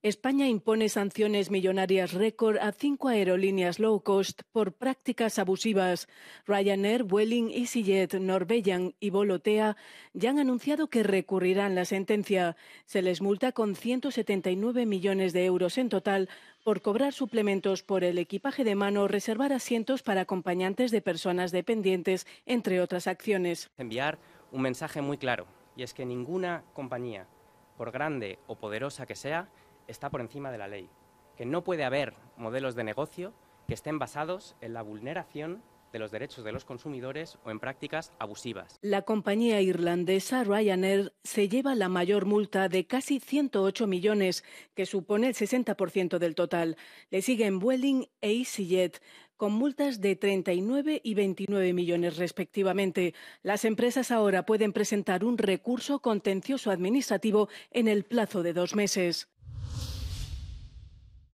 España impone sanciones millonarias récord a cinco aerolíneas low cost por prácticas abusivas. Ryanair, Vueling, EasyJet, Norwegian y Volotea ya han anunciado que recurrirán la sentencia. Se les multa con 179 millones de euros en total por cobrar suplementos por el equipaje de mano, reservar asientos para acompañantes de personas dependientes, entre otras acciones. Enviar un mensaje muy claro, y es que ninguna compañía, por grande o poderosa que sea, está por encima de la ley, que no puede haber modelos de negocio que estén basados en la vulneración de los derechos de los consumidores o en prácticas abusivas. La compañía irlandesa Ryanair se lleva la mayor multa de casi 108 millones, que supone el 60% del total. Le siguen Vueling e EasyJet con multas de 39 y 29 millones respectivamente. Las empresas ahora pueden presentar un recurso contencioso administrativo en el plazo de dos meses.